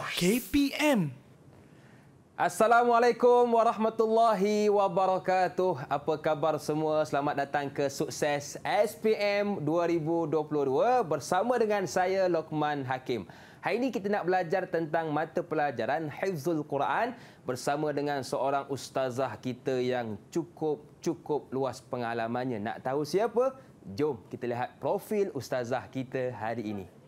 KPM. Assalamualaikum warahmatullahi wabarakatuh. Apa khabar semua? Selamat datang ke Sukses SPM 2022 bersama dengan saya Lokman Hakim. Hari ini kita nak belajar tentang mata pelajaran Hifzul Quran bersama dengan seorang ustazah kita yang cukup-cukup luas pengalamannya. Nak tahu siapa? Jom kita lihat profil ustazah kita hari ini.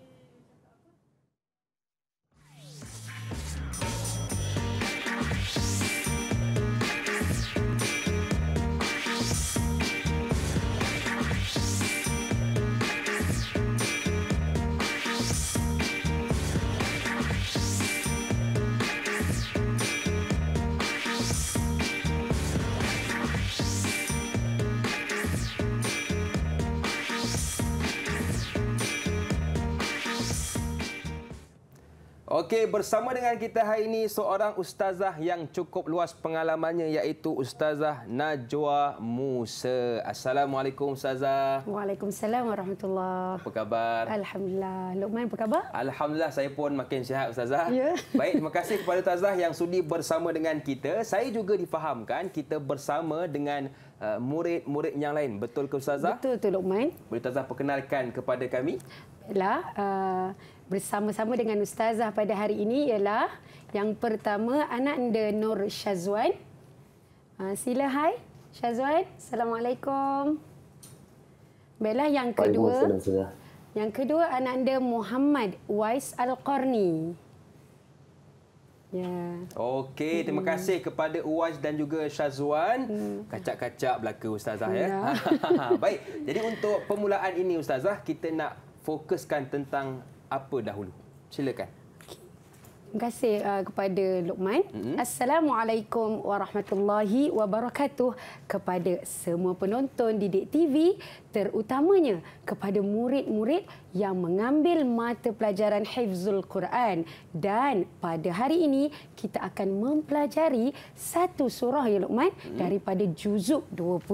Okey, bersama dengan kita hari ini seorang ustazah yang cukup luas pengalamannya iaitu ustazah Najwa Musa. Assalamualaikum ustazah. Waalaikumsalam warahmatullahi. Apa khabar? Alhamdulillah. Lukman apa khabar? Alhamdulillah saya pun makin sihat ustazah. Ya. Baik, terima kasih kepada ustazah yang sudi bersama dengan kita. Saya juga difahamkan kita bersama dengan uh, murid-murid yang lain. Betul ke Ustazah? Betul tu Boleh Ustazah perkenalkan kepada kami? ialah uh, bersama-sama dengan ustazah pada hari ini ialah yang pertama anak anda Nur Syazwan. Uh, sila hai Syazwan. Assalamualaikum. Baiklah yang kedua. Yang kedua anak anda Muhammad Wais Al-Qarni. Yeah. Okey, terima mm. kasih kepada Uwais dan juga Syazwan. Mm. Kacak-kacak belaka Ustazah. Yeah. ya. ya. Baik, jadi untuk permulaan ini Ustazah, kita nak fokuskan tentang apa dahulu. Silakan. Terima kasih uh, kepada Luqman. Mm-hmm. Assalamualaikum warahmatullahi wabarakatuh kepada semua penonton di Didik TV terutamanya kepada murid-murid yang mengambil mata pelajaran Hifzul Quran. Dan pada hari ini kita akan mempelajari satu surah ya Luqman mm-hmm. daripada juzuk 20.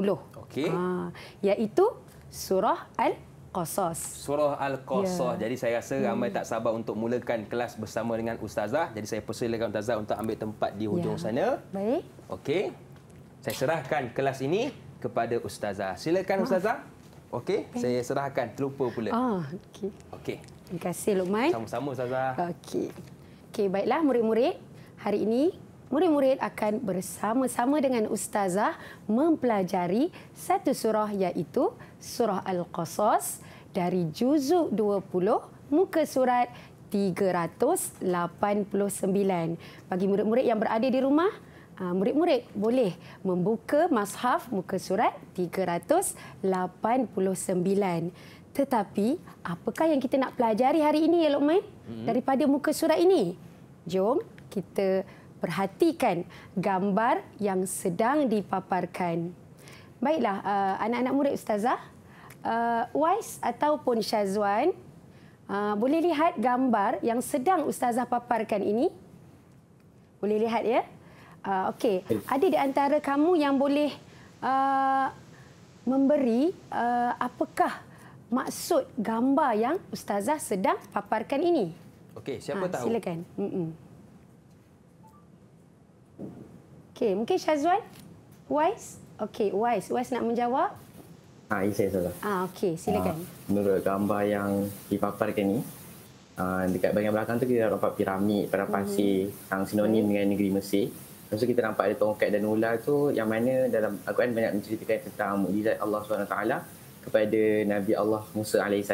Okay. Ha uh, iaitu surah Al Qasas. Surah Al-Qasas. Yeah. Jadi saya rasa ramai hmm. tak sabar untuk mulakan kelas bersama dengan ustazah. Jadi saya persilakan ustazah untuk ambil tempat di hujung yeah. sana. Baik. Okey. Saya serahkan kelas ini kepada ustazah. Silakan Maaf. Ah. ustazah. Okey, saya serahkan terlupa pula. Ah, oh, okey. Okey. Terima kasih Lukman. Sama-sama ustazah. Okey. Okay. baiklah murid-murid, hari ini murid-murid akan bersama-sama dengan ustazah mempelajari satu surah iaitu surah Al-Qasas dari juzuk 20 muka surat 389. Bagi murid-murid yang berada di rumah, ah, murid-murid boleh membuka mushaf muka surat 389. Tetapi, apakah yang kita nak pelajari hari ini, ya, Main? Hmm. Daripada muka surat ini. Jom kita perhatikan gambar yang sedang dipaparkan. Baiklah, uh, anak-anak uh, murid Ustazah, uh, Wais ataupun Syazwan, uh, boleh lihat gambar yang sedang Ustazah paparkan ini? Boleh lihat ya? Uh, Okey, ada di antara kamu yang boleh uh, memberi uh, apakah maksud gambar yang Ustazah sedang paparkan ini? Okey, siapa ha, tahu? Silakan. Mm -mm. Okey, mungkin Syazwan? Wise? Okey, Wise. Wise nak menjawab? Ha, ini saya salah. Ah, Okey, silakan. Ha, menurut gambar yang dipaparkan ni, uh, dekat bahagian belakang tu kita nampak piramid, para hmm. pasir hmm. yang sinonim hmm. dengan negeri Mesir. Lepas tu kita nampak ada tongkat dan ular tu yang mana dalam Al-Quran banyak menceritakan tentang mukjizat Allah SWT kepada Nabi Allah Musa AS.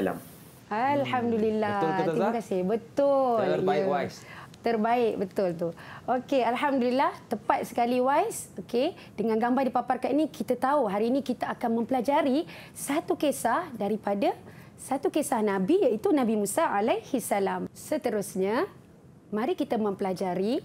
Alhamdulillah. Betul Betul ke Terima kasih. Betul. Terbaik, yeah. Wise. Terbaik betul tu. Okey, alhamdulillah tepat sekali wise. Okey, dengan gambar dipaparkan ini kita tahu hari ini kita akan mempelajari satu kisah daripada satu kisah Nabi iaitu Nabi Musa alaihi salam. Seterusnya, mari kita mempelajari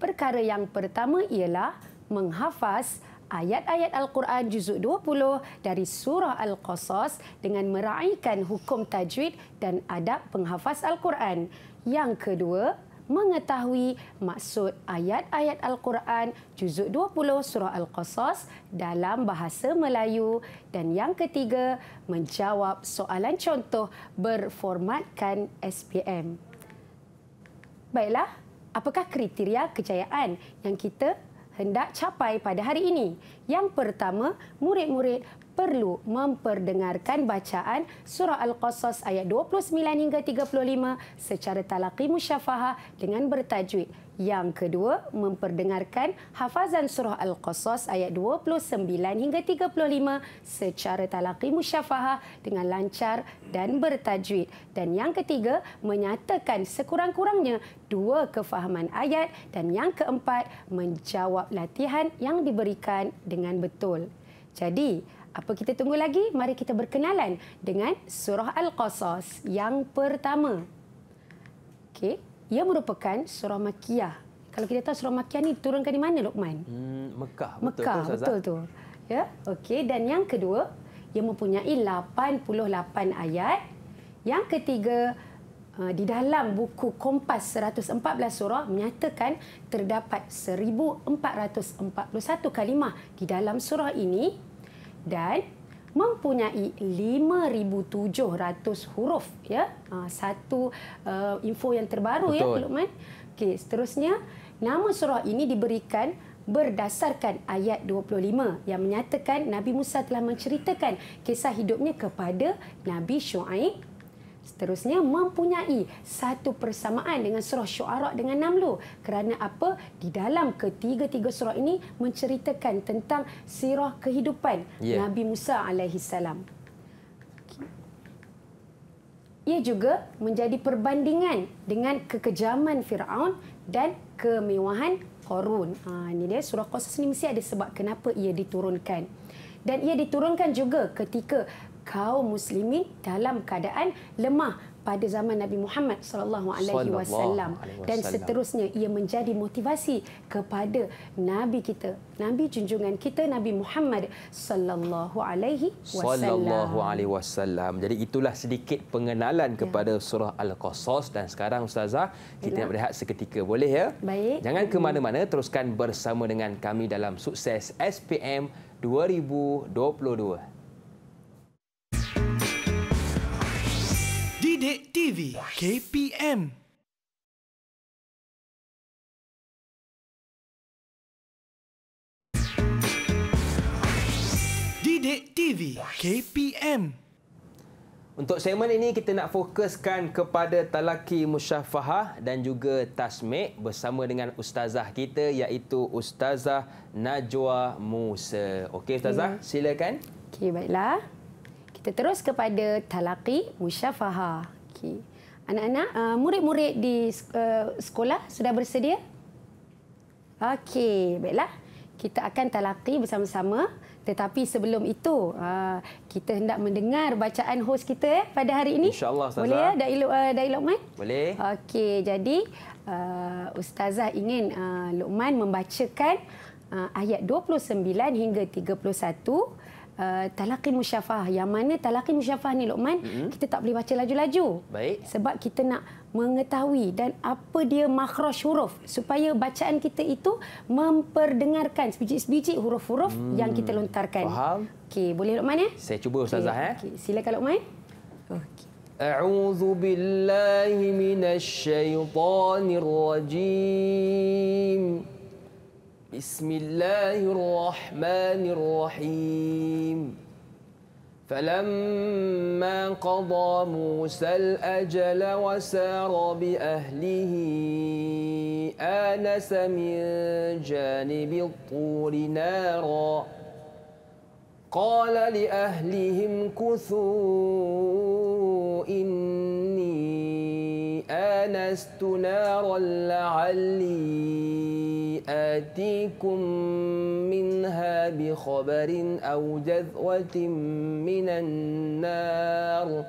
perkara yang pertama ialah menghafaz ayat-ayat Al-Quran juzuk 20 dari surah Al-Qasas dengan meraihkan hukum tajwid dan adab penghafaz Al-Quran. Yang kedua, mengetahui maksud ayat-ayat Al-Quran juzuk 20 surah Al-Qasas dalam bahasa Melayu dan yang ketiga menjawab soalan contoh berformatkan SPM. Baiklah, apakah kriteria kejayaan yang kita hendak capai pada hari ini? Yang pertama, murid-murid perlu memperdengarkan bacaan surah Al-Qasas ayat 29 hingga 35 secara talaqi musyafahah dengan bertajwid. Yang kedua, memperdengarkan hafazan surah Al-Qasas ayat 29 hingga 35 secara talaqi musyafahah dengan lancar dan bertajwid. Dan yang ketiga, menyatakan sekurang-kurangnya dua kefahaman ayat dan yang keempat, menjawab latihan yang diberikan dengan betul. Jadi, apa kita tunggu lagi? Mari kita berkenalan dengan surah Al-Qasas yang pertama. Okey, ia merupakan surah Makkiyah. Kalau kita tahu surah Makkiyah ni turunkan di mana Luqman? Hmm, Mekah betul Mekah, tu Betul ah. tu. Ya. Okey, dan yang kedua, ia mempunyai 88 ayat. Yang ketiga, eh, di dalam buku Kompas 114 surah menyatakan terdapat 1441 kalimah di dalam surah ini dan mempunyai 5,700 huruf. Ya, ah, satu uh, info yang terbaru ya, Betul. ya, Lukman. Okey, seterusnya nama surah ini diberikan berdasarkan ayat 25 yang menyatakan Nabi Musa telah menceritakan kisah hidupnya kepada Nabi Shu'aib Seterusnya, mempunyai satu persamaan dengan surah syuara dengan Namlu. Kerana apa? Di dalam ketiga-tiga surah ini menceritakan tentang sirah kehidupan yeah. Nabi Musa AS. Ia juga menjadi perbandingan dengan kekejaman Fir'aun dan kemewahan Korun. Ha, ini dia surah Qasas ini mesti ada sebab kenapa ia diturunkan. Dan ia diturunkan juga ketika kaum muslimin dalam keadaan lemah pada zaman Nabi Muhammad sallallahu alaihi wasallam dan seterusnya ia menjadi motivasi kepada nabi kita nabi junjungan kita Nabi Muhammad sallallahu alaihi wasallam sallallahu alaihi wasallam jadi itulah sedikit pengenalan ya. kepada ya. surah al-qasas dan sekarang ustazah kita ya. nak berehat seketika boleh ya baik jangan ke mana-mana teruskan bersama dengan kami dalam sukses SPM 2022 Sidik TV KPM Didik TV KPM Untuk segmen ini kita nak fokuskan kepada talaki musyafahah dan juga tasmik bersama dengan ustazah kita iaitu ustazah Najwa Musa. Okey ustazah, hmm. silakan. Okey, baiklah. Kita terus kepada talaki musyafaha. Okey. Anak-anak, uh, murid-murid di uh, sekolah sudah bersedia? Okey, baiklah. Kita akan talaki bersama-sama. Tetapi sebelum itu, uh, kita hendak mendengar bacaan hos kita eh, pada hari ini. InsyaAllah, Ustazah. Boleh ya, eh, Dailu, uh, Luqman? Boleh. Okey, jadi Ustazah ingin uh, Luqman membacakan ayat 29 hingga 31. Uh, uh, eh, talaqi musyafah yang mana talaqi musyafah ni Luqman mm-hmm. kita tak boleh baca laju-laju baik sebab kita nak mengetahui dan apa dia makhraj huruf supaya bacaan kita itu memperdengarkan sebiji-sebiji huruf-huruf hmm. yang kita lontarkan faham okey boleh Luqman ya saya cuba ustazah okay. ya okey silakan Luqman okey a'udzu billahi minasy syaithanir rajim okay. بسم الله الرحمن الرحيم فلما قضى موسى الأجل وسار بأهله آنس من جانب الطور نارا قال لأهلهم كثوا إني آنست نارا لعلي آتيكم منها بخبر أو جذوة من النار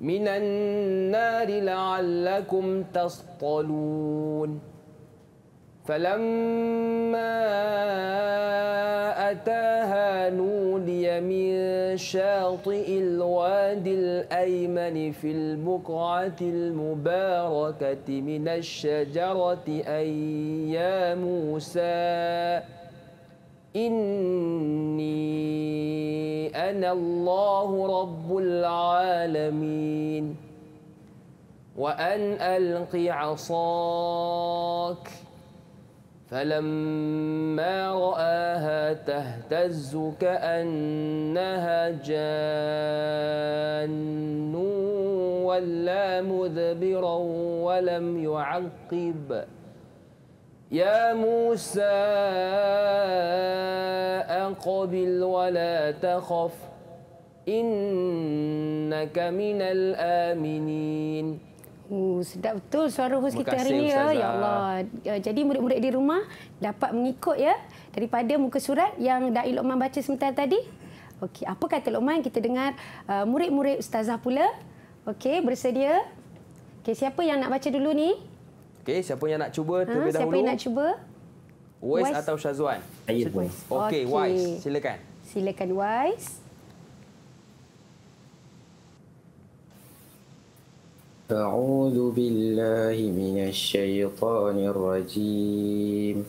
من النار لعلكم تصطلون فلما أتاها نودي من شاطئ الوادي الأيمن في البقعة المباركة من الشجرة أي يا موسى إني أنا الله رب العالمين وأن ألقي عصاك فلما رآها تهتز كأنها جان ولا مدبرا ولم يعقب يا موسى أقبل ولا تخف إنك من الآمنين Uh, sedap betul suara host kita hari ini. Ya. ya Allah. Ya, jadi murid-murid di rumah dapat mengikut ya daripada muka surat yang Da'i Luqman baca sebentar tadi. Okey, apa kata Luqman? Kita dengar uh, murid-murid ustazah pula. Okey, bersedia? Okey, siapa yang nak baca dulu ni? Okey, siapa yang nak cuba ha, terlebih dahulu? Siapa yang nak cuba? Wise, atau Shazwan. Saya pun. Okey, Wise. Silakan. Silakan, Wise. أعوذ بالله من الشيطان الرجيم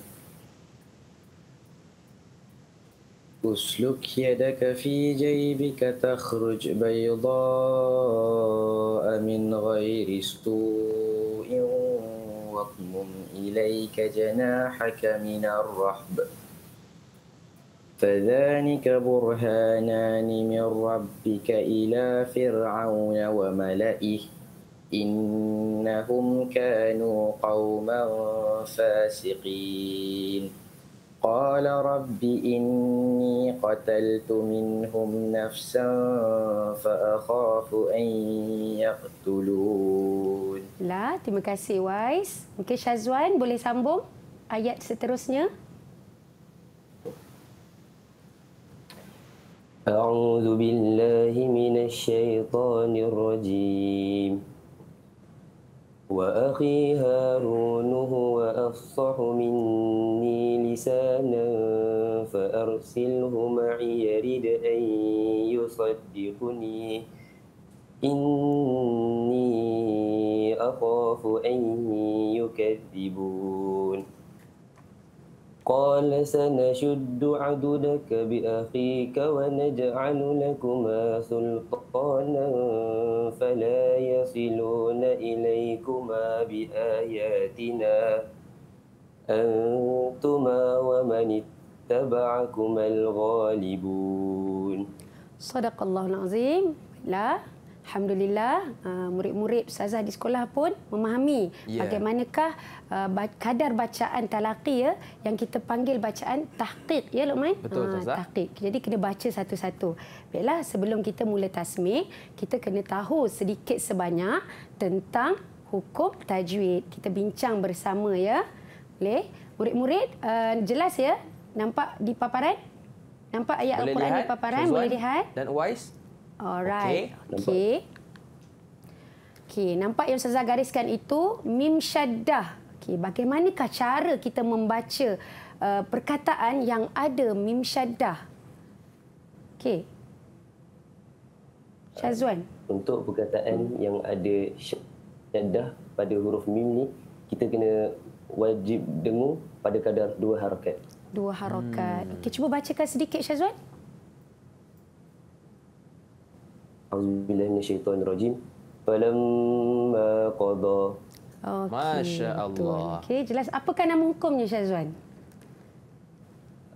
أسلك يدك في جيبك تخرج بيضاء من غير سوء واضمم إليك جناحك من الرحب فذلك برهانان من ربك إلى فرعون وملئه إنهم كانوا قوما فاسقين قال رب إني قتلت منهم نفسا فأخاف أن يقتلون لا تمكسي وايس Wais. Mungkin Syazwan boleh sambung ayat أعوذ بالله من الشيطان الرجيم وأخي هارون هو أفصح مني لسانا فأرسله معي يرد أن يصدقني إني أخاف أن يكذبون قال سنشد عددك بأخيك ونجعل لكما سلطانا فلا يصلون إليكما بآياتنا أنتما ومن اتبعكما الغالبون صدق الله العظيم لا Alhamdulillah uh, murid-murid ustazah di sekolah pun memahami yeah. bagaimanakah uh, kadar bacaan talaqi ya yang kita panggil bacaan tahqiq ya Luqman ah, tahqiq jadi kena baca satu-satu baiklah sebelum kita mula tasmih kita kena tahu sedikit sebanyak tentang hukum tajwid kita bincang bersama ya boleh murid-murid uh, jelas ya nampak di paparan nampak ayat Al-Quran di paparan boleh lihat dan wise Alright. Okey. Okey, nampak yang saya gariskan itu mim syaddah. Okey, bagaimanakah cara kita membaca uh, perkataan yang ada mim syaddah? Okey. Syazwan. Uh, untuk perkataan yang ada syaddah pada huruf mim ni, kita kena wajib dengung pada kadar dua harakat. Dua harakat. Hmm. Okey, cuba bacakan sedikit Syazwan. A'udzubillahi minasyaitonir rajim. Falam qada. Okay. Masya Allah. Okey, jelas. Apakah nama hukumnya Syazwan?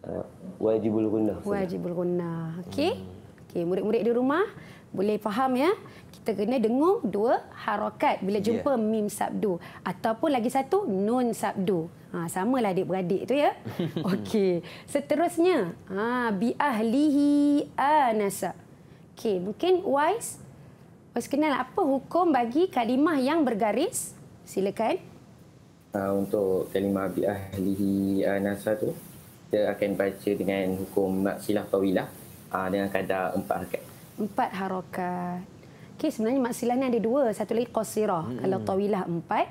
Uh, wajibul gunnah. Wajibul gunnah. Okey. Okey, murid-murid di rumah boleh faham ya. Kita kena dengung dua harokat bila ya. jumpa yeah. mim sabdu. Ataupun lagi satu, nun sabdu. Ha, Sama lah adik-beradik tu ya. Okey. Seterusnya, ha, bi ahlihi anasa. Okey, mungkin Wise. Wise kenal apa hukum bagi kalimah yang bergaris? Silakan. Uh, untuk kalimah bi ahli uh, ah, nasa tu, dia akan baca dengan hukum maksilah tawilah uh, dengan kadar empat harakat. Empat harakat. Okey, sebenarnya maksilah ni ada dua. Satu lagi qasirah. Hmm. Kalau tawilah empat,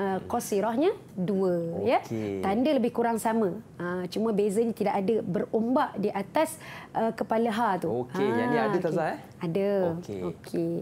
uh, kosirahnya dua. Okay. Ya? Tanda lebih kurang sama. Uh, cuma bezanya tidak ada berombak di atas uh, kepala Ha tu. Okey, ha, jadi ah, ada okay. tak Zah? Eh? Ada. Okey. Okay.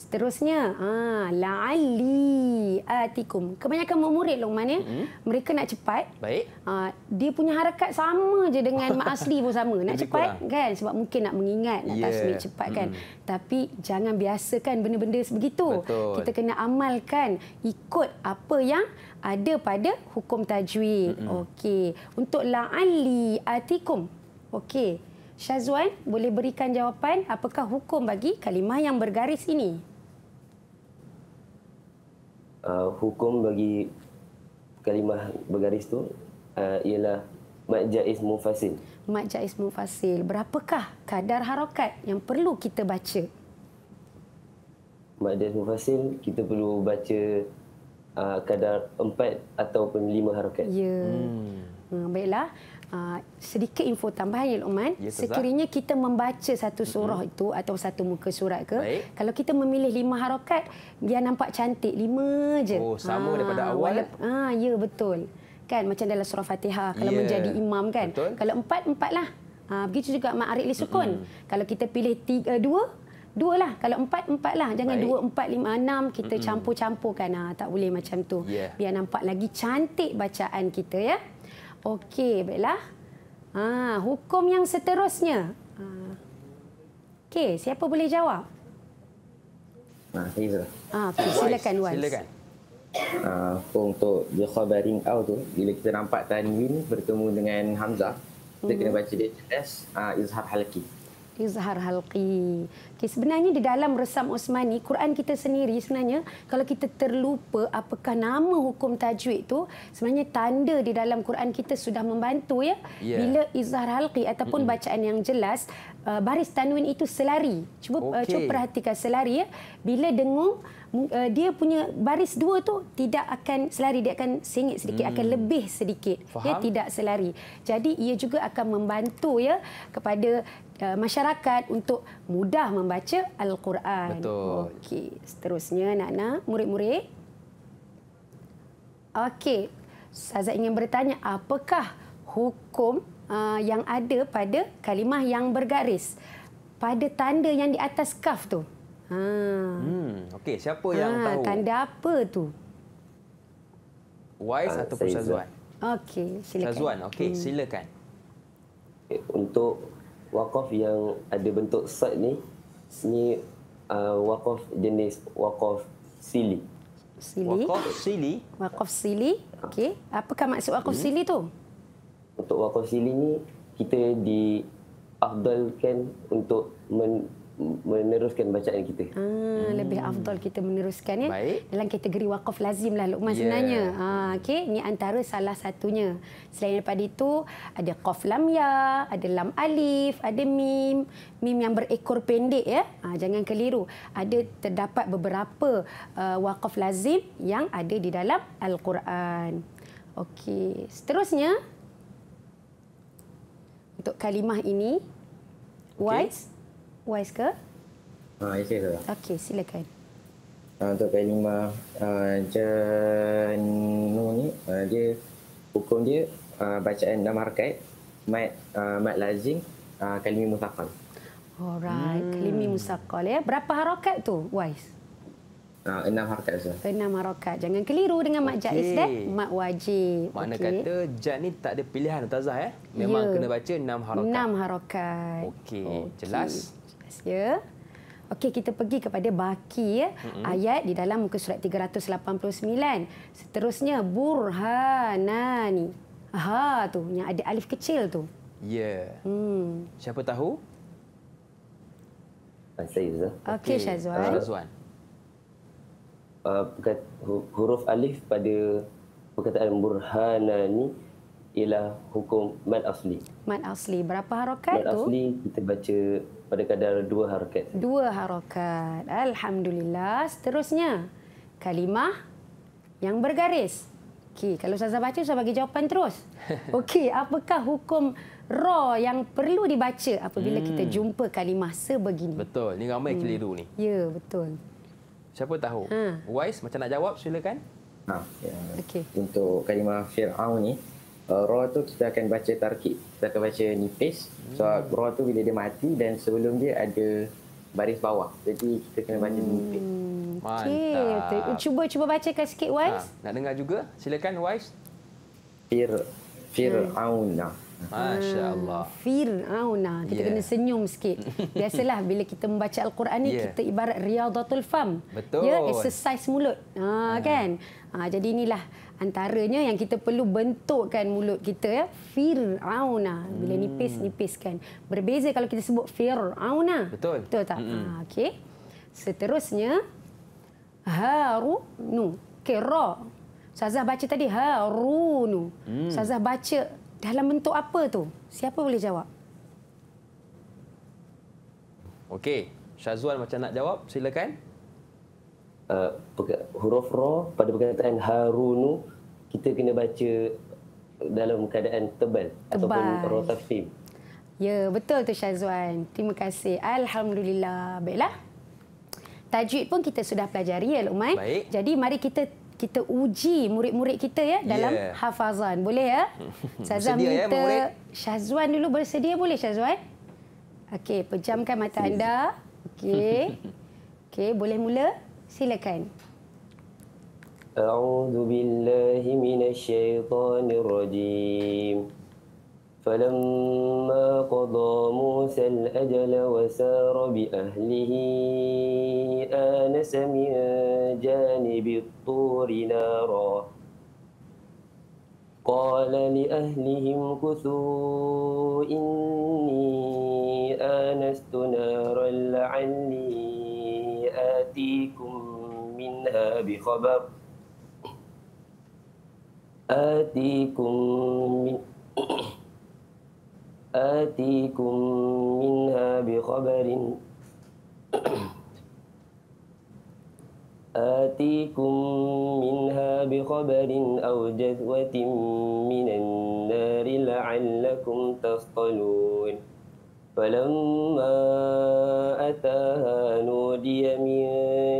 Seterusnya, ha, la'alli atikum. Kebanyakan murid Luqman ya. Hmm. Mereka nak cepat. Baik. Ha, dia punya harakat sama je dengan mak asli pun sama. Nak cepat kan sebab mungkin nak mengingat, nak yeah. tasmi cepat kan. Hmm. Tapi jangan biasakan benda-benda sebegitu. Betul. Kita kena amalkan ikut apa yang ada pada hukum tajwid. Hmm. Okey. Untuk la'alli atikum. Okey. Syazwan boleh berikan jawapan apakah hukum bagi kalimah yang bergaris ini? uh, hukum bagi kalimah bergaris tu uh, ialah mad jaiz mufasil. Mad jaiz mufasil. Berapakah kadar harakat yang perlu kita baca? Mad jaiz mufasil kita perlu baca uh, kadar empat ataupun lima harakat. Ya. Hmm. Ha, baiklah, Ah, sedikit info tambahan ya Luqman. Ya, Sekiranya kita membaca satu surah hmm. itu atau satu muka surat ke, Baik. kalau kita memilih lima harokat, dia nampak cantik. Lima je. Oh, sama ha, daripada awal. Ah, ha, ya, betul. Kan, macam dalam surah Fatihah, kalau ya. menjadi imam kan. Betul. Kalau empat, empatlah. Ha, begitu juga Ma'arik Lisukun. Hmm. Kalau kita pilih tiga, dua, Dua lah. Kalau empat, empat lah. Jangan Baik. dua, empat, lima, enam. Kita mm -mm. campur-campurkan. Ha, tak boleh macam tu. Yeah. Biar nampak lagi cantik bacaan kita. ya. Okey, baiklah. Ha, hukum yang seterusnya. Ha. Okey, siapa boleh jawab? Ha, lah. Ha, okay, silakan, Wais. Silakan. Ha, untuk Jokhar Baring Au tu, bila kita nampak Tanwin bertemu dengan Hamzah, kita mm-hmm. kena baca dia jelas ha, uh, Izhar Halki. Izhar Halqi. Okay, sebenarnya di dalam Resam Osmani, Quran kita sendiri sebenarnya kalau kita terlupa apakah nama hukum tajwid itu? sebenarnya tanda di dalam Quran kita sudah membantu ya. Yeah. Bila Izhar Halqi ataupun bacaan yang jelas, uh, baris tanwin itu selari. Cuba uh, okay. cuba perhatikan selari ya. Bila dengung uh, dia punya baris dua tu tidak akan selari dia akan sengit sedikit hmm. akan lebih sedikit ya, Faham? ya tidak selari jadi ia juga akan membantu ya kepada uh, masyarakat untuk mudah membaca Al-Quran. Okey, seterusnya Nana, murid-murid. Okey, saya ingin bertanya apakah hukum uh, yang ada pada kalimah yang bergaris pada tanda yang di atas kaf tu? Ha. Hmm, okey, siapa ha, yang tahu? tanda apa tu? Wise ah, ataupun Sazwan? Okey, silakan. Sazwan, okey, hmm. silakan. Eh, untuk wakaf yang ada bentuk sat ni ni uh, wakaf jenis wakaf sili. Sili. Wakaf sili. Wakaf sili. Okey. Apakah maksud wakaf hmm. sili tu? Untuk wakaf sili ni kita di untuk men, meneruskan bacaan kita. Ah, hmm. lebih afdal kita meneruskan ya. Baik. Dalam kategori wakaf lazim lah Luqman yeah. sebenarnya. Ya. Ha, ah, okay. ini antara salah satunya. Selain daripada itu, ada qaf lam ya, ada lam alif, ada mim, mim yang berekor pendek ya. Ha, jangan keliru. Ada terdapat beberapa uh, wakaf lazim yang ada di dalam al-Quran. Okey, seterusnya untuk kalimah ini Wise Wise ke? Ah, ya saya. Okey, silakan. Ah, untuk kalimah ha, uh, Janu ni, uh, dia hukum dia uh, bacaan enam harkat, mat, uh, mat lazim, uh, kalimi musakal. Alright, hmm. kalimi musakal. Ya. Berapa harokat tu, Wais? Uh, enam harokat saja. Enam harokat. Jangan keliru dengan mat okay. jaiz, dah. mat wajib. Mana okay. kata jat ni tak ada pilihan, Tazah. Eh? Memang ya. kena baca enam harokat. Enam harokat. Okey, okay. jelas atas ya. Okey kita pergi kepada baki ya mm-hmm. ayat di dalam muka surat 389. Seterusnya burhanani. Aha tu yang ada alif kecil tu. Ya. Yeah. Hmm. Siapa tahu? Ah, saya Okey Syazwan. Syazwan. Uh, ah, huruf alif pada perkataan burhanani ialah hukum mad asli. Mad asli. Berapa harakat mad tu? Mad asli kita baca pada kadar dua harakat. Dua harakat. Alhamdulillah. Seterusnya, kalimah yang bergaris. Okey, kalau saya baca saya bagi jawapan terus. Okey, apakah hukum ra yang perlu dibaca apabila hmm. kita jumpa kalimah sebegini? Betul, Ini ramai hmm. keliru ni. Ya, betul. Siapa tahu? Ha. Wise macam nak jawab silakan. Ha. Ya. okay. Untuk kalimah Firaun ni, uh, roh tu kita akan baca tarkib kita akan baca nipis so hmm. roh tu bila dia mati dan sebelum dia ada baris bawah jadi kita kena baca hmm. nipis mantap okay. cuba cuba bacakan sikit wise ha. nak dengar juga silakan wise fir firauna hmm. Masya-Allah. Hmm, Fir'auna. Kita yeah. kena senyum sikit. Biasalah bila kita membaca al-Quran ni yeah. kita ibarat riyadhatul fam. Ya, Betul. Ya, yeah, exercise mulut. Ha, ha. kan? Ha, jadi inilah antaranya yang kita perlu bentukkan mulut kita ya firauna bila hmm. nipis nipiskan berbeza kalau kita sebut firauna betul betul tak mm-hmm. ha okey seterusnya harunu kira sazah baca tadi harunu mm. sazah baca dalam bentuk apa tu siapa boleh jawab okey Syazwan macam nak jawab silakan uh, huruf ra pada perkataan harunu kita kena baca dalam keadaan tebal, tebal. ataupun rotafim. Ya, betul tu Syazwan. Terima kasih. Alhamdulillah. Baiklah. Tajwid pun kita sudah pelajari ya Luqman. Baik. Jadi mari kita kita uji murid-murid kita ya dalam yeah. hafazan. Boleh ya? Syazwan minta... ya, Syazwan dulu bersedia boleh Syazwan? Okey, pejamkan mata anda. Okey. Okey, boleh mula? Silakan. أعوذ بالله من الشيطان الرجيم فلما قضى موسى الأجل وسار بأهله آنس من جانب الطور نارا قال لأهلهم كثوا إني آنست نارا لعلي آتيكم عنا بخبر آتيكم من آتيكم منها بخبر آتيكم منها بخبر أو جذوة من النار لعلكم تصطلون فلما أتاها نودي من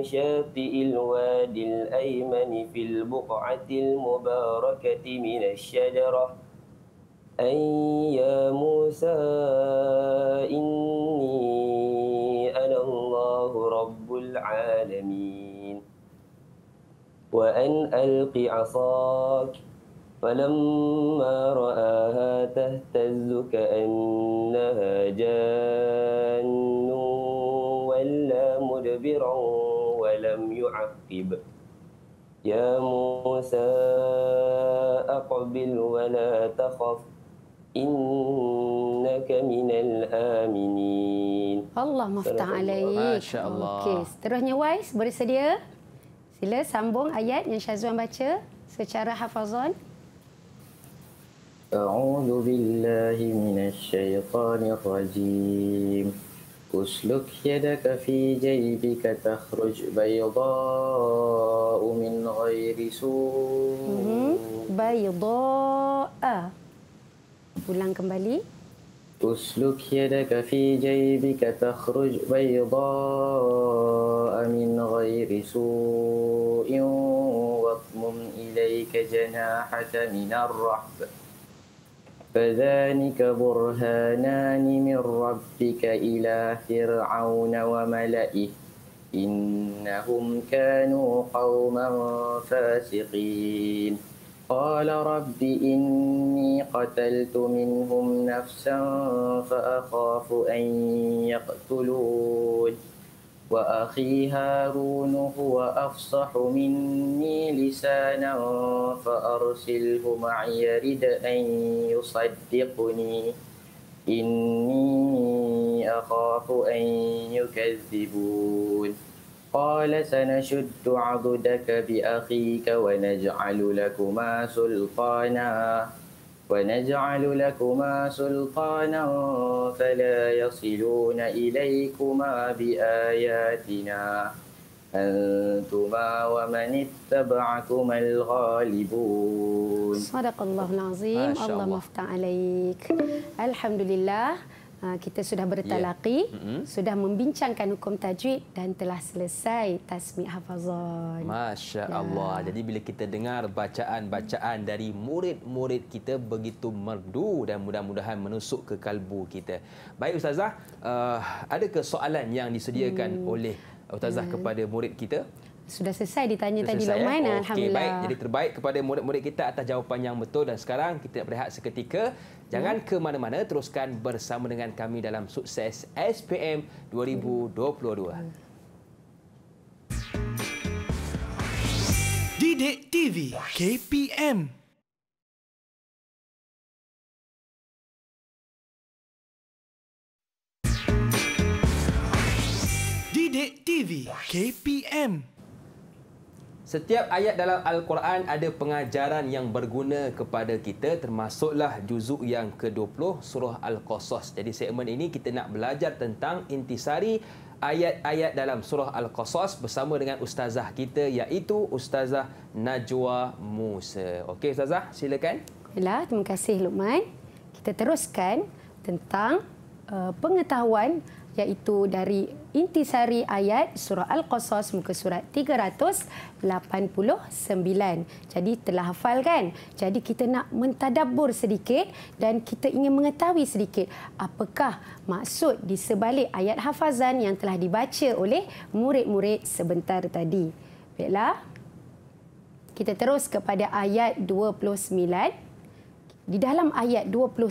شاطئ الواد الأيمن في البقعة المباركة من الشجرة أن يا موسى إني أنا الله رب العالمين وأن ألق عصاك فلما رآها تهتز كأنها جان ولا مدبرا ولم يعقب يا موسى أقبل ولا تخف إنك من الآمنين الله مفتح عليك ما شاء الله okay. seterusnya Wais bersedia sila sambung ayat yang Syazwan baca secara hafazan أعوذ بالله من الشيطان الرجيم اسلك يدك في جيبك تخرج بيضاء من غير سوء بيضاء ulang kembali اسلك يدك في جيبك تخرج بيضاء من غير سوء واضمم إليك جناحك من الرحب فذلك برهانان من ربك إلى فرعون وملئه إنهم كانوا قوما فاسقين قال رب إني قتلت منهم نفسا فأخاف أن يقتلون وأخي هارون هو أفصح مني لسانا فأرسله معي يرد أن يصدقني إني أخاف أن يكذبون قال سنشد عضدك بأخيك ونجعل لكما سلطانا ونجعل لكما سلطانا فلا يصلون إليكما بآياتنا أنتما ومن اتبعكما الغالبون صدق الله العظيم الله, الله مفتى عليك الحمد لله Ah, kita sudah bertalaki, yeah. mm-hmm. sudah membincangkan hukum tajwid dan telah selesai tasmi' hafazan. Masya-Allah. Ya. Jadi bila kita dengar bacaan-bacaan dari murid-murid kita begitu merdu dan mudah-mudahan menusuk ke kalbu kita. Baik ustazah, uh, ah, ada ke soalan yang disediakan hmm. oleh ustazah yeah. kepada murid kita? sudah selesai ditanya sudah tadi selesai, Luqman. Eh? Okay, baik. Jadi terbaik kepada murid-murid kita atas jawapan yang betul. Dan sekarang kita nak berehat seketika. Jangan hmm. ke mana-mana. Teruskan bersama dengan kami dalam sukses SPM 2022. Hmm. Didik TV KPM. TV KPM Setiap ayat dalam Al-Quran ada pengajaran yang berguna kepada kita termasuklah juzuk yang ke-20 surah Al-Qasas. Jadi segmen ini kita nak belajar tentang intisari ayat-ayat dalam surah Al-Qasas bersama dengan ustazah kita iaitu ustazah Najwa Musa. Okey ustazah, silakan. Bila terima kasih Luqman. Kita teruskan tentang uh, pengetahuan iaitu dari intisari ayat surah Al-Qasas muka surat 389. Jadi telah hafal kan? Jadi kita nak mentadabur sedikit dan kita ingin mengetahui sedikit apakah maksud di sebalik ayat hafazan yang telah dibaca oleh murid-murid sebentar tadi. Baiklah. Kita terus kepada ayat 29. Di dalam ayat 29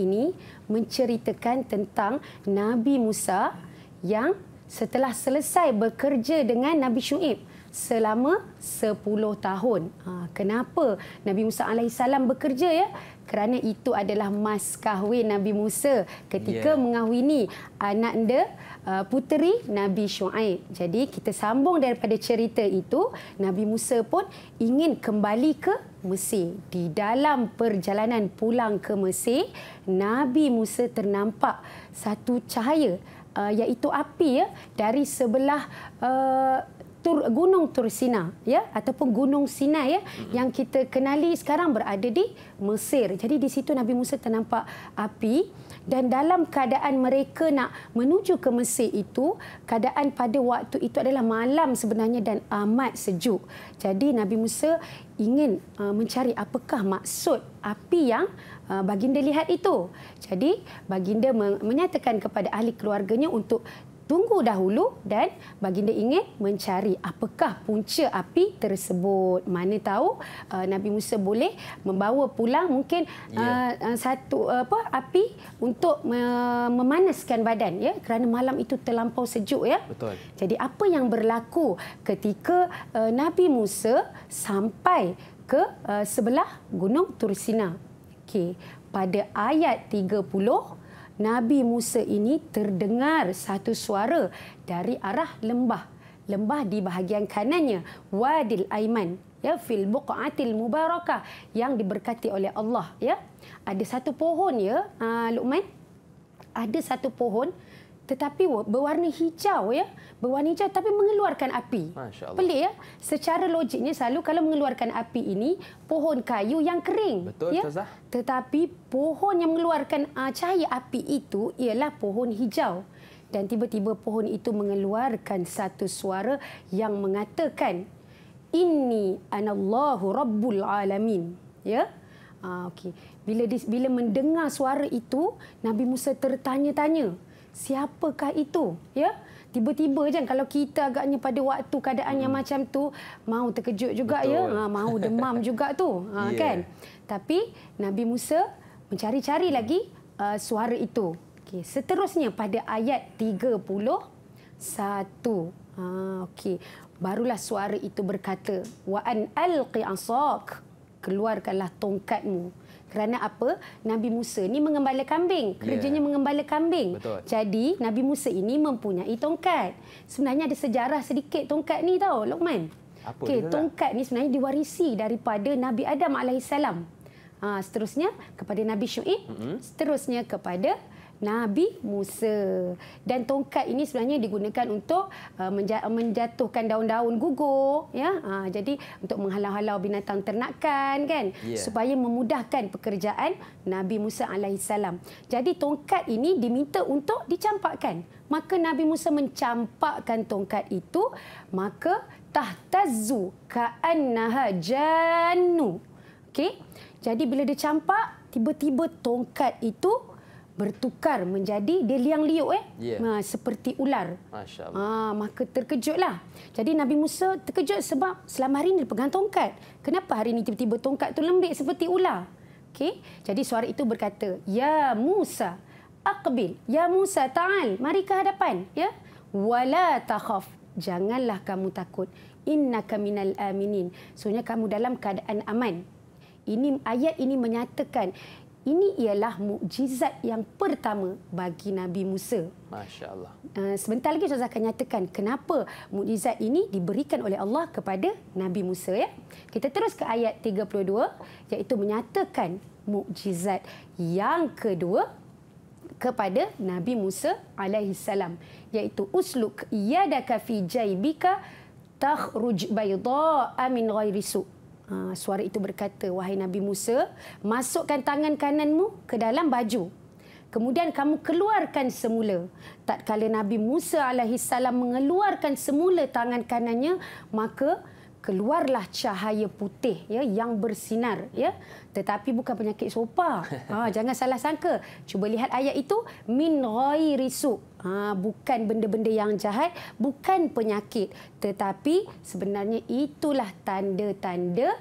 ini menceritakan tentang Nabi Musa yang setelah selesai bekerja dengan Nabi Shu'ib selama 10 tahun. Ha, kenapa Nabi Musa AS bekerja ya? Kerana itu adalah mas kahwin Nabi Musa ketika yeah. mengahwini anak dia Uh, puteri Nabi Shu'aib. Jadi kita sambung daripada cerita itu, Nabi Musa pun ingin kembali ke Mesir. Di dalam perjalanan pulang ke Mesir, Nabi Musa ternampak satu cahaya uh, iaitu api ya dari sebelah uh, Tur, Gunung Tursina ya ataupun Gunung Sina ya hmm. yang kita kenali sekarang berada di Mesir. Jadi di situ Nabi Musa ternampak api dan dalam keadaan mereka nak menuju ke Mesir itu keadaan pada waktu itu adalah malam sebenarnya dan amat sejuk jadi Nabi Musa ingin uh, mencari apakah maksud api yang uh, baginda lihat itu jadi baginda menyatakan kepada ahli keluarganya untuk tunggu dahulu dan baginda ingin mencari apakah punca api tersebut. Mana tahu uh, Nabi Musa boleh membawa pulang mungkin yeah. Uh, uh, satu apa api untuk memanaskan badan ya kerana malam itu terlampau sejuk ya. Betul. Jadi apa yang berlaku ketika Nabi Musa sampai ke sebelah Gunung Tursina. Okey, pada ayat 30 Nabi Musa ini terdengar satu suara dari arah lembah. Lembah di bahagian kanannya, Wadil Aiman. Ya, fil buqatil mubarakah yang diberkati oleh Allah. Ya, Ada satu pohon ya, uh, Luqman. Ada satu pohon tetapi berwarna hijau ya berwarna hijau tapi mengeluarkan api pelik ya secara logiknya selalu kalau mengeluarkan api ini pohon kayu yang kering betul ya? ustazah tetapi pohon yang mengeluarkan ah, cahaya api itu ialah pohon hijau dan tiba-tiba pohon itu mengeluarkan satu suara yang mengatakan inni anallahu rabbul alamin ya ah, okey bila bila mendengar suara itu nabi Musa tertanya-tanya siapakah itu ya tiba-tiba je kan, kalau kita agaknya pada waktu keadaan hmm. yang macam tu mau terkejut juga ya? Betul. ya ha, mau demam juga tu ha, yeah. kan tapi Nabi Musa mencari-cari lagi uh, suara itu okey seterusnya pada ayat 31 ha okey barulah suara itu berkata wa an alqi asak keluarkanlah tongkatmu kerana apa? Nabi Musa ni mengembala kambing. Ya. Kerjanya yeah. mengembala kambing. Betul. Jadi Nabi Musa ini mempunyai tongkat. Sebenarnya ada sejarah sedikit tongkat ni tau, Lokman. Apa lah? tongkat ni sebenarnya diwarisi daripada Nabi Adam alaihissalam. Ha, seterusnya kepada Nabi Syuib, mm-hmm. seterusnya kepada Nabi Musa. Dan tongkat ini sebenarnya digunakan untuk uh, menjatuhkan daun-daun gugur ya. Uh, jadi untuk menghalau-halau binatang ternakan kan yeah. supaya memudahkan pekerjaan Nabi Musa alaihi Jadi tongkat ini diminta untuk dicampakkan. Maka Nabi Musa mencampakkan tongkat itu, maka tahtazzu ka'annaha janu, okay? Jadi bila dicampak, tiba-tiba tongkat itu bertukar menjadi dia liang liuk eh yeah. Ha, seperti ular. Masya-Allah. Ah maka terkejutlah. Jadi Nabi Musa terkejut sebab selama hari ini dia pegang tongkat. Kenapa hari ini tiba-tiba tongkat tu lembik seperti ular? Okey. Jadi suara itu berkata, "Ya Musa, aqbil. Ya Musa, ta'al. Mari ke hadapan, ya. Wala takhaf. Janganlah kamu takut. Innaka minal aminin." Sebenarnya kamu dalam keadaan aman. Ini ayat ini menyatakan ini ialah mukjizat yang pertama bagi Nabi Musa. Masya-Allah. Ah, sebentar lagi saya akan nyatakan kenapa mukjizat ini diberikan oleh Allah kepada Nabi Musa ya. Kita terus ke ayat 32 iaitu menyatakan mukjizat yang kedua kepada Nabi Musa alaihi salam iaitu usluk yadaka fi jaibika takhruj bayda'a min ghairi su'. Ha, suara itu berkata, Wahai Nabi Musa, masukkan tangan kananmu ke dalam baju. Kemudian kamu keluarkan semula. Tatkala Nabi Musa alaihissalam mengeluarkan semula tangan kanannya, maka keluarlah cahaya putih ya yang bersinar ya tetapi bukan penyakit sopa. Ha jangan salah sangka. Cuba lihat ayat itu min ghairi su. Ha bukan benda-benda yang jahat, bukan penyakit tetapi sebenarnya itulah tanda-tanda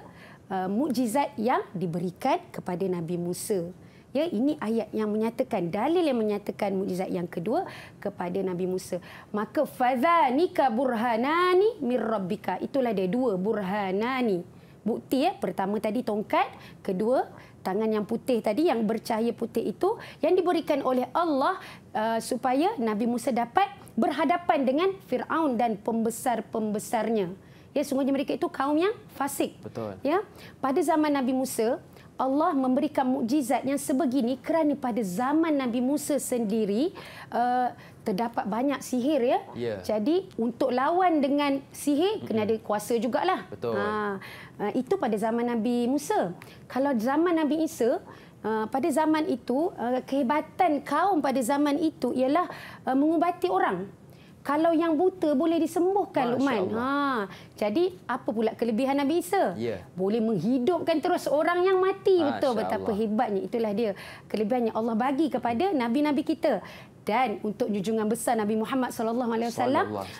uh, mukjizat yang diberikan kepada Nabi Musa. Ya, ini ayat yang menyatakan dalil yang menyatakan mukjizat yang kedua kepada Nabi Musa. Maka fadhani ka burhanani mir rabbika. Itulah dia dua burhanani. Bukti ya, pertama tadi tongkat, kedua tangan yang putih tadi yang bercahaya putih itu yang diberikan oleh Allah uh, supaya Nabi Musa dapat berhadapan dengan Firaun dan pembesar-pembesarnya. Ya, sungguhnya mereka itu kaum yang fasik. Betul. Ya, pada zaman Nabi Musa, Allah memberikan mukjizat yang sebegini kerana pada zaman Nabi Musa sendiri uh, terdapat banyak sihir ya. ya. Jadi untuk lawan dengan sihir kena ada kuasa jugalah. Betul. Ha eh, itu pada zaman Nabi Musa. Kalau zaman Nabi Isa eh, pada zaman itu kehebatan kaum pada zaman itu ialah mengubati orang kalau yang buta boleh disembuhkan Luqman. Ha. Jadi apa pula kelebihan Nabi Isa? Yeah. Boleh menghidupkan terus orang yang mati Masya betul betapa hebatnya itulah dia kelebihannya Allah bagi kepada nabi-nabi kita dan untuk junjungan besar Nabi Muhammad SAW alaihi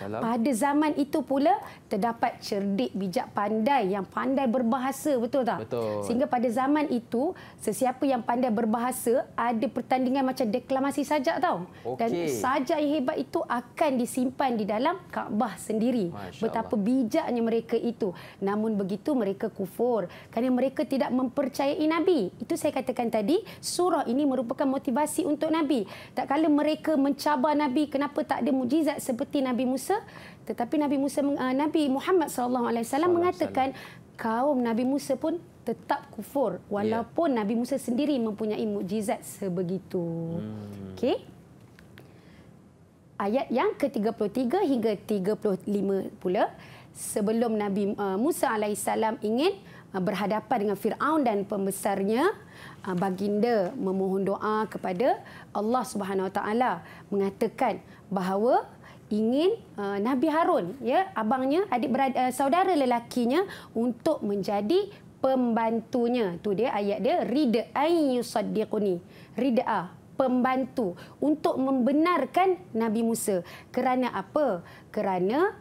pada zaman itu pula terdapat cerdik bijak pandai yang pandai berbahasa betul tak betul. sehingga pada zaman itu sesiapa yang pandai berbahasa ada pertandingan macam deklamasi saja tau okay. dan sajak yang hebat itu akan disimpan di dalam Kaabah sendiri Masya betapa Allah. bijaknya mereka itu namun begitu mereka kufur kerana mereka tidak mempercayai nabi itu saya katakan tadi surah ini merupakan motivasi untuk nabi tak kala mereka mereka mencabar Nabi kenapa tak ada mujizat seperti Nabi Musa tetapi Nabi Musa ah, Nabi Muhammad sallallahu alaihi wasallam mengatakan kaum Nabi Musa pun tetap kufur ya. walaupun yeah. Nabi Musa sendiri mempunyai mujizat sebegitu. Hmm. Okey. Ayat yang ke-33 hingga 35 pula sebelum Nabi ah, Musa alaihi salam ingin Uh, berhadapan dengan Firaun dan pembesarnya uh, baginda memohon doa kepada Allah Subhanahu Wa Taala mengatakan bahawa ingin uh, Nabi Harun ya abangnya adik berada, saudara lelakinya untuk menjadi pembantunya tu dia ayat dia rida ay yusaddiquni ridaa pembantu untuk membenarkan Nabi Musa kerana apa kerana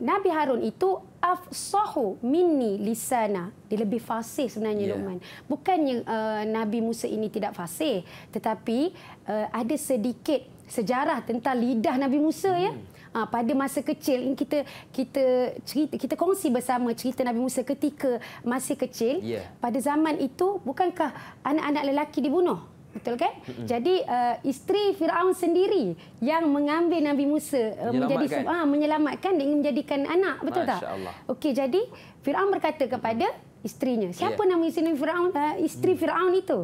Nabi Harun itu afsahu minni lisana. Dia lebih fasih sebenarnya yeah. Luqman. Bukannya uh, Nabi Musa ini tidak fasih, tetapi uh, ada sedikit sejarah tentang lidah Nabi Musa ya. hmm. ya. Ha, pada masa kecil ini kita kita cerita kita kongsi bersama cerita Nabi Musa ketika masih kecil. Yeah. Pada zaman itu bukankah anak-anak lelaki dibunuh? Betul kan? Mm-hmm. Jadi uh, isteri Firaun sendiri yang mengambil Nabi Musa uh, menjadi ha, menyelamatkan dan menjadikan anak, betul Masya tak? Masya-Allah. Okey, jadi Firaun berkata kepada isterinya, ya. siapa yeah. nama isteri Firaun? Uh, isteri mm. Firaun itu?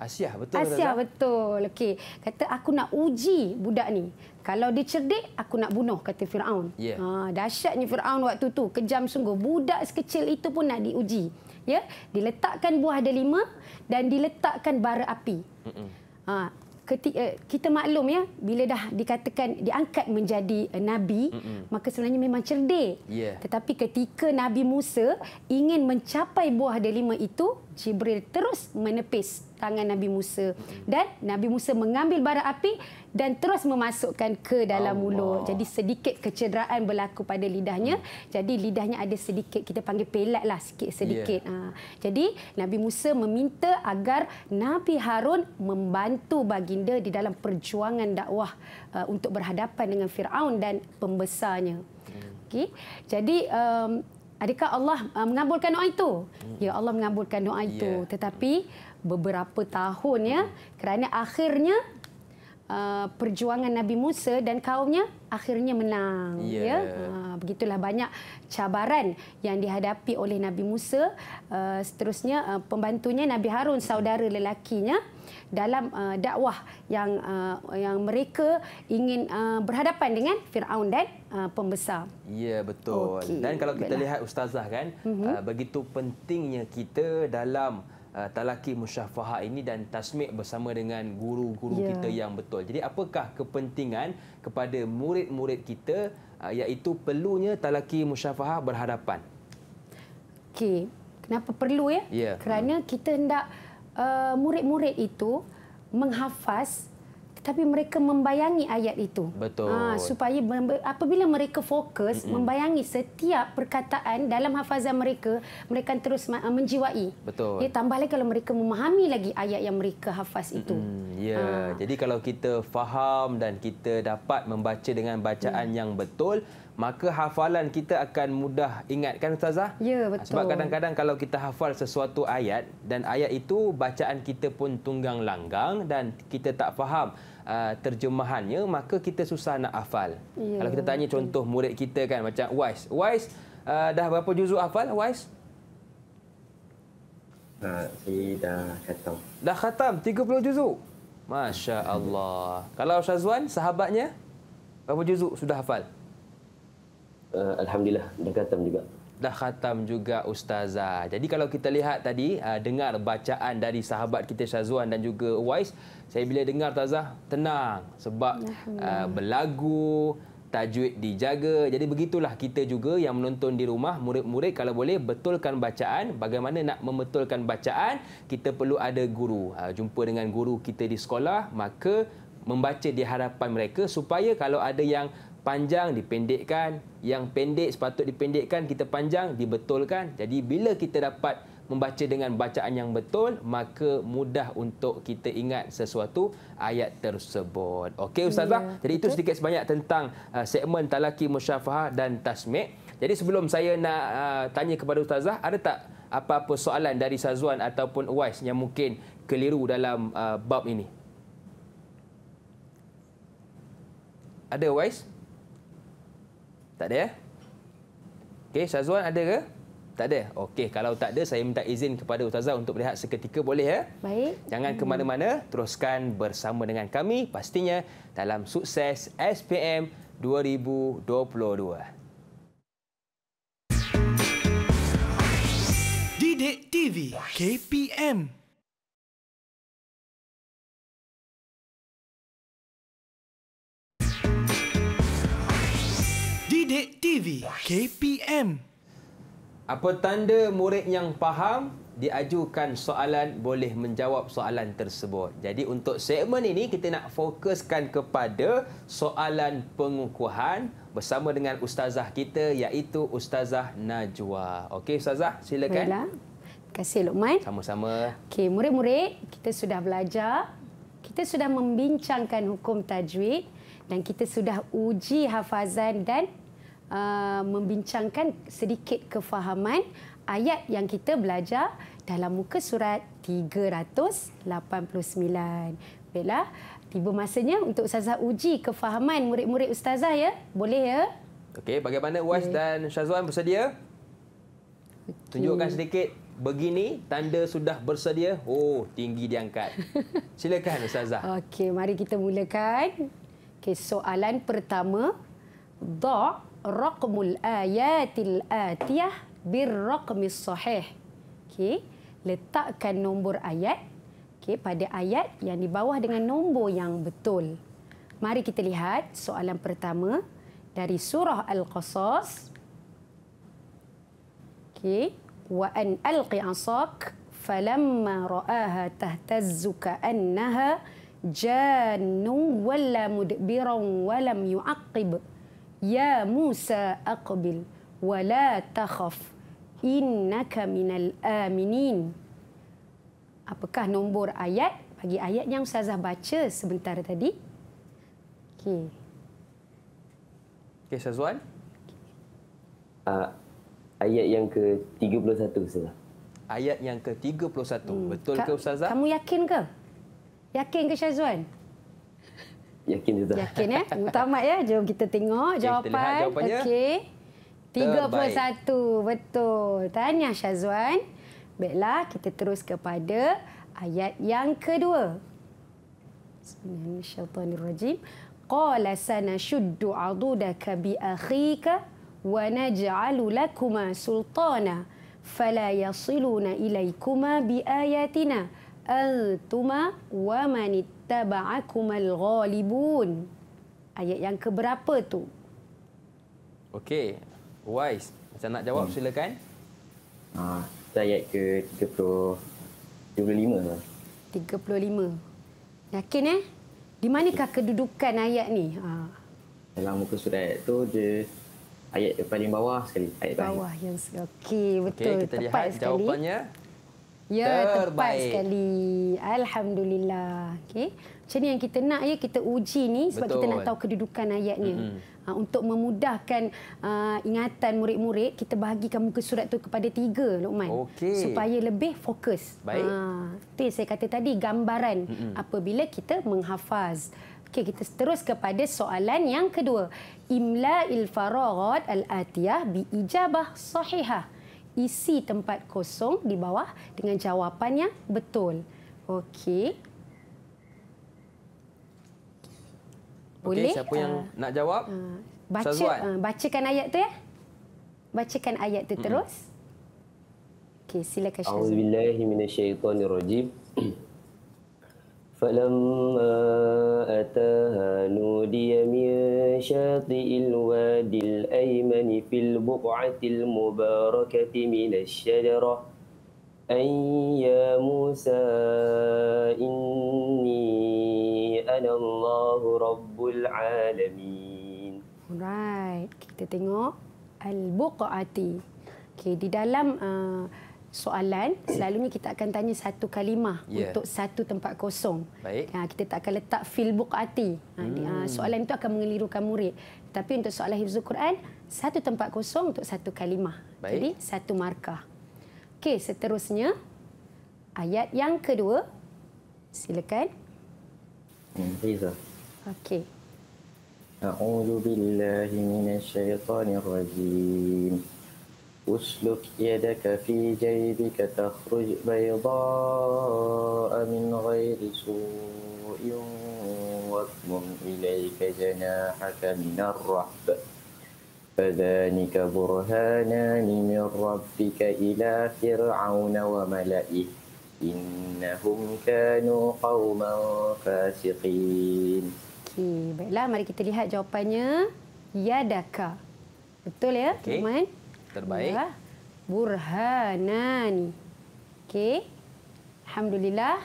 Asia betul Asia betul. Okey. Kata aku nak uji budak ni. Kalau dia cerdik aku nak bunuh kata Firaun. Yeah. Ya. Ha dahsyatnya Firaun waktu tu. Kejam sungguh. Budak sekecil itu pun nak diuji ya diletakkan buah delima dan diletakkan bara api ha ketika eh, kita maklum ya bila dah dikatakan diangkat menjadi uh, nabi Mm-mm. maka sebenarnya memang cerdik yeah. tetapi ketika nabi Musa ingin mencapai buah delima itu Jibril terus menepis tangan nabi Musa dan nabi Musa mengambil bara api dan terus memasukkan ke dalam mulut. Jadi sedikit kecederaan berlaku pada lidahnya. Jadi lidahnya ada sedikit kita panggil pelatlah sikit-sedikit. Yeah. Ah. Jadi Nabi Musa meminta agar Nabi Harun membantu baginda di dalam perjuangan dakwah ah, untuk berhadapan dengan Firaun dan pembesarnya. Hmm. Okey. Jadi um, adakah Allah ah, mengabulkan doa itu? Hmm. Ya Allah mengabulkan doa itu. Yeah. Tetapi beberapa tahun ya kerana akhirnya Uh, perjuangan Nabi Musa dan kaumnya akhirnya menang. Yeah. Ya? Uh, begitulah banyak cabaran yang dihadapi oleh Nabi Musa. Uh, seterusnya uh, pembantunya Nabi Harun saudara lelakinya dalam uh, dakwah yang uh, yang mereka ingin uh, berhadapan dengan Firaun dan uh, pembesar. Ya betul. Okay. Dan kalau kita Baiklah. lihat ustazah kan uh mhm. -huh. uh, begitu pentingnya kita dalam uh, talaki musyafaha ini dan tasmik bersama dengan guru-guru yeah. kita yang betul. Jadi apakah kepentingan kepada murid-murid kita uh, iaitu perlunya talaki musyafaha berhadapan? Okey, kenapa perlu ya? Yeah. Kerana hmm. kita hendak uh, murid-murid itu menghafaz tetapi mereka membayangi ayat itu. Betul. Ha, supaya apabila mereka fokus mm -hmm. membayangi setiap perkataan dalam hafazan mereka, mereka terus ah, menjiwai. Betul. Ya tambah lagi kalau mereka memahami lagi ayat yang mereka hafaz itu. Mm -hmm. Ya. Yeah. Ha. Jadi kalau kita faham dan kita dapat membaca dengan bacaan mm. yang betul, maka hafalan kita akan mudah ingatkan Ustazah. Ya, ah, betul. Sebab kadang-kadang kalau kita hafal sesuatu ayat dan ayat itu bacaan kita pun tunggang langgang dan kita tak faham ah, terjemahannya, maka kita susah nak hafal. Ya, kalau kita tanya betul. contoh murid kita kan macam Wise. Wise, ah, dah berapa juzuk hafal Wise? Uh, dah khatam. Dah khatam, 30 juzuk. Masya Allah. Kalau Syazwan, sahabatnya, berapa juzuk sudah hafal? uh, alhamdulillah dah khatam juga dah khatam juga ustazah. Jadi kalau kita lihat tadi uh, dengar bacaan dari sahabat kita Syazwan dan juga Wise, saya bila dengar tazah tenang sebab uh, berlagu tajwid dijaga. Jadi begitulah kita juga yang menonton di rumah murid-murid kalau boleh betulkan bacaan, bagaimana nak membetulkan bacaan, kita perlu ada guru. Uh, jumpa dengan guru kita di sekolah, maka membaca di hadapan mereka supaya kalau ada yang panjang dipendekkan yang pendek sepatut dipendekkan kita panjang dibetulkan jadi bila kita dapat membaca dengan bacaan yang betul maka mudah untuk kita ingat sesuatu ayat tersebut okey ustazah yeah. jadi itu sedikit sebanyak tentang uh, segmen talaki musyafahah dan tasmi' jadi sebelum saya nak uh, tanya kepada ustazah ada tak apa-apa soalan dari Sazwan ataupun Uwais yang mungkin keliru dalam uh, bab ini ada Uwais? Tak ada ya? Okey, Syazwan ada ke? Tak ada. Okey, kalau tak ada saya minta izin kepada ustazah untuk melihat seketika boleh ya? Baik. Jangan ke mana-mana, teruskan bersama dengan kami pastinya dalam sukses SPM 2022. TV KPM Didik TV KPM Apa tanda murid yang faham diajukan soalan boleh menjawab soalan tersebut. Jadi untuk segmen ini kita nak fokuskan kepada soalan pengukuhan bersama dengan ustazah kita iaitu ustazah Najwa. Okey ustazah silakan. Baiklah. Terima kasih Lukman. Sama-sama. Okey murid-murid kita sudah belajar. Kita sudah membincangkan hukum tajwid dan kita sudah uji hafazan dan uh, membincangkan sedikit kefahaman ayat yang kita belajar dalam muka surat 389. Baiklah, tiba masanya untuk Ustazah uji kefahaman murid-murid Ustazah ya. Boleh ya? Okey, bagaimana Wash okay. dan Syazwan bersedia? Tunjukkan sedikit begini tanda sudah bersedia. Oh, tinggi diangkat. Silakan Ustazah. Okey, mari kita mulakan. Okey, soalan pertama. Dha' رقم الآيات الآتية بالرقم sahih, Okay. Letakkan nombor ayat okay, pada ayat yang di bawah dengan nombor yang betul. Mari kita lihat soalan pertama dari surah Al-Qasas. Okay. وَأَنْ أَلْقِ عَصَاكْ فَلَمَّا رَآهَا تَهْتَزُّكَ أَنَّهَا جَانٌ وَلَّا مُدْبِرًا وَلَمْ يُعَقِّبُ Ya Musa aqbil wa la takhaf innaka minal aminin. Apakah nombor ayat bagi ayat yang Ustazah baca sebentar tadi? Okey. Okey, Sazwan. Uh, ah, ayat yang ke-31 Ustazah. Ayat yang ke-31. Hmm. Betul ke Ustazah? Kamu yakin ke? Yakin ke Syazwan? Yakin dia Yakin ya. Eh? Utama ya. Jom kita tengok okay, jawapan. Kita lihat jawapannya. Okey. 31. Terbaik. Betul. Tanya Syazwan. Baiklah, kita terus kepada ayat yang kedua. Bismillahirrahmanirrahim. Qala sanashuddu 'udaka bi akhika wa naj'alu lakuma sultana fala yasiluna ilaykuma bi ayatina tuma wa manit tabakumul ghalibun. Ayat yang keberapa tu? Okey. Wise, macam nak jawab hmm. silakan. Ah, ayat ke 35. 35. Yakin eh? Di manakah kedudukan ayat ni? Ah. Dalam muka surat tu je ayat paling bawah sekali. Ayat bawah yang okey, betul. Okay, kita Tepat lihat sekali. jawapannya. Ya, terbaik. tepat sekali. Alhamdulillah. Okay. Macam ni yang kita nak ya kita uji ni sebab Betul. kita nak tahu kedudukan ayatnya. Mm-hmm. Ha, untuk memudahkan uh, ingatan murid-murid, kita bahagikan muka surat tu kepada tiga, Luqman. Okay. Supaya lebih fokus. Baik. Ha, yang saya kata tadi, gambaran mm-hmm. apabila kita menghafaz. Okay kita terus kepada soalan yang kedua. Imla'il faragat al-atiyah bi sahihah isi tempat kosong di bawah dengan jawapan yang betul. Okey. Boleh. Okay, siapa yang uh, nak jawab? Uh, baca, uh, bacakan ayat tu ya. Bacakan ayat tu mm. terus. Okey, silakan Syazwan. Auzubillahi minasyaitonirrajim. فلما أتاها نودي من شاطئ الوادي الأيمن في البقعة المباركة من الشجرة أن يا موسى إني أنا الله رب العالمين Alright, kita tengok Al-Buqa'ati. Okay, di dalam uh, soalan, selalunya kita akan tanya satu kalimah yeah. untuk satu tempat kosong. Baik. Ha, kita tak akan letak filbuk ati. Ha, ha, hmm. Soalan itu akan mengelirukan murid. Tapi untuk soalan Hifzul Quran, satu tempat kosong untuk satu kalimah. Baik. Jadi, satu markah. Okey, seterusnya, ayat yang kedua. Silakan. Okey. A'udhu billahi minasyaitanirrajim. Okey. أسلك يدك في جيبك تخرج بيضاء من غير سوء واضمم إليك جناحك من الرحب فذلك برهانان من ربك إلى فرعون وملئه إنهم كانوا قوما فاسقين Okay, baiklah mari kita lihat jawapannya yadaka. Betul ya, okay. teman? Terbaik. Ya. Burhanan. Okey. Alhamdulillah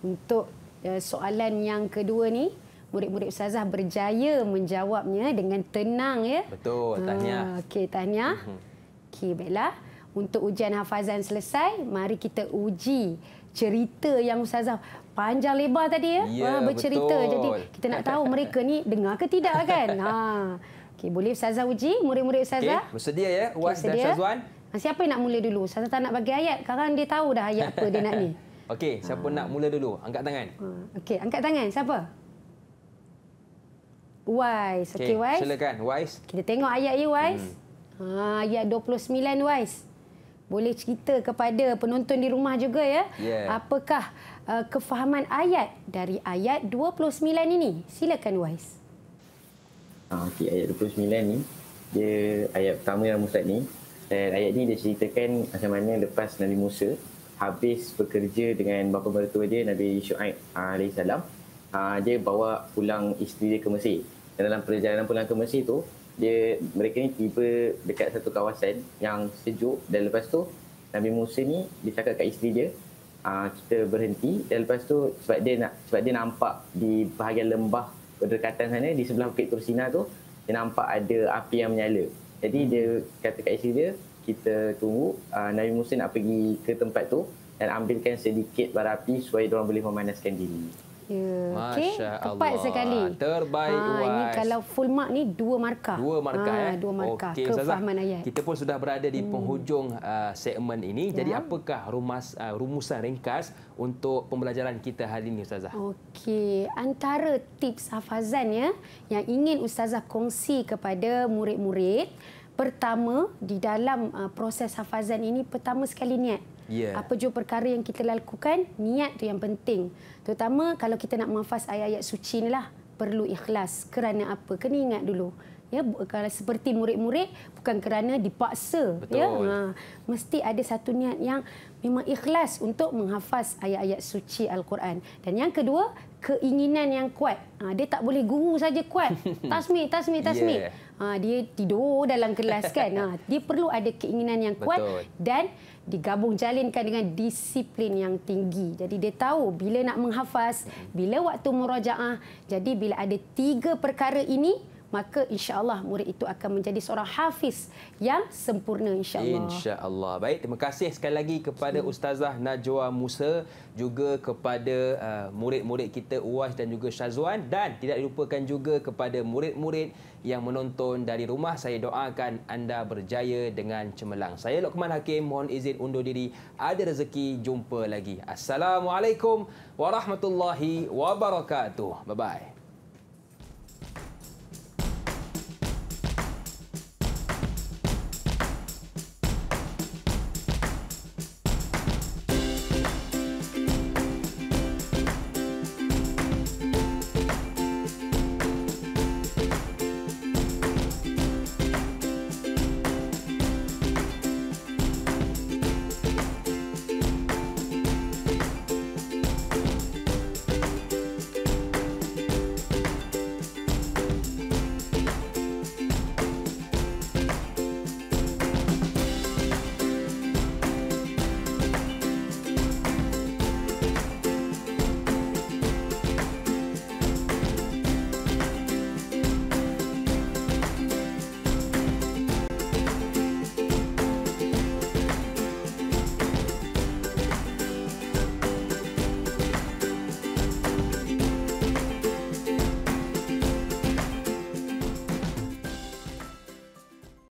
untuk eh, soalan yang kedua ni murid-murid ustazah berjaya menjawabnya dengan tenang ya. Betul, ah, tahniah. Uh, Okey, tahniah. Mhm. Okey, baiklah. Untuk ujian hafazan selesai, mari kita uji cerita yang ustazah panjang lebar tadi ya. Ya, yeah, bercerita. Betul. Jadi kita nak tahu mereka ni dengar ke tidak kan? Ha. Uh. Okey, boleh Ustazah uji? Murid-murid Ustazah? Okey, bersedia ya. Wan okay, dan Syazwan. Ah, siapa nak mula dulu? Saya tak nak bagi ayat. Sekarang dia tahu dah ayat apa dia nak ni. Okey, siapa ha. nak mula dulu? Angkat tangan. Ah, okey, angkat tangan. Siapa? Wise. Okey, okay, Wise. Silakan, Wise. Kita tengok ayat ya, Wise. Hmm. Ha, ayat 29, Wise. Boleh cerita kepada penonton di rumah juga ya. Yeah. Apakah uh, kefahaman ayat dari ayat 29 ini? Silakan, Wise. Ah, okay, ayat 29 ni dia ayat pertama yang Ustaz ni dan ayat ni dia ceritakan macam mana lepas Nabi Musa habis bekerja dengan bapa mertua dia Nabi Shu'aib ah, alaihi salam ah, dia bawa pulang isteri dia ke Mesir dan dalam perjalanan pulang ke Mesir tu dia mereka ni tiba dekat satu kawasan yang sejuk dan lepas tu Nabi Musa ni dia cakap kat isteri dia ah, kita berhenti dan lepas tu sebab dia nak sebab dia nampak di bahagian lembah berdekatan sana di sebelah Bukit Kursina tu dia nampak ada api yang menyala. Jadi dia kata kat isteri dia, kita tunggu uh, Nabi Musa nak pergi ke tempat tu dan ambilkan sedikit bara api supaya dia orang boleh memanaskan diri. Yeah. Okay. Tepat sekali. Terbaik ha, Ini kalau full mark ni dua markah. Dua markah. Ha, eh. Dua markah. Okay, Kefahaman Kita pun sudah berada di hmm. penghujung hmm. uh, segmen ini. Ya. Jadi apakah rumus, uh, rumusan ringkas untuk pembelajaran kita hari ini Ustazah? Okey. Antara tips hafazan ya, yang ingin Ustazah kongsi kepada murid-murid. Pertama, di dalam uh, proses hafazan ini, pertama sekali niat. Yeah. Apa jua perkara yang kita lakukan, niat tu yang penting. Terutama kalau kita nak menghafaz ayat-ayat suci ni lah, perlu ikhlas. Kerana apa? Kena ingat dulu. Ya, kalau seperti murid-murid, bukan kerana dipaksa. Ya? Betul. Ya? Ha, mesti ada satu niat yang memang ikhlas untuk menghafaz ayat-ayat suci Al-Quran. Dan yang kedua, keinginan yang kuat. Ha, dia tak boleh guru saja kuat. Tasmi, tasmi, tasmi. Yeah ha, dia tidur dalam kelas kan. Ha, dia perlu ada keinginan yang kuat Betul. dan digabung jalinkan dengan disiplin yang tinggi. Jadi dia tahu bila nak menghafaz, mm-hmm. bila waktu murajaah. Jadi bila ada tiga perkara ini, maka insya Allah murid itu akan menjadi seorang hafiz yang sempurna insya Allah. Insya Allah. baik terima kasih sekali lagi kepada okay. Hmm. ustazah Najwa Musa juga kepada uh, murid-murid kita Uwais dan juga Syazwan dan tidak dilupakan juga kepada murid-murid yang menonton dari rumah saya doakan anda berjaya dengan cemerlang saya Lokman Hakim mohon izin undur diri ada rezeki jumpa lagi assalamualaikum warahmatullahi wabarakatuh bye bye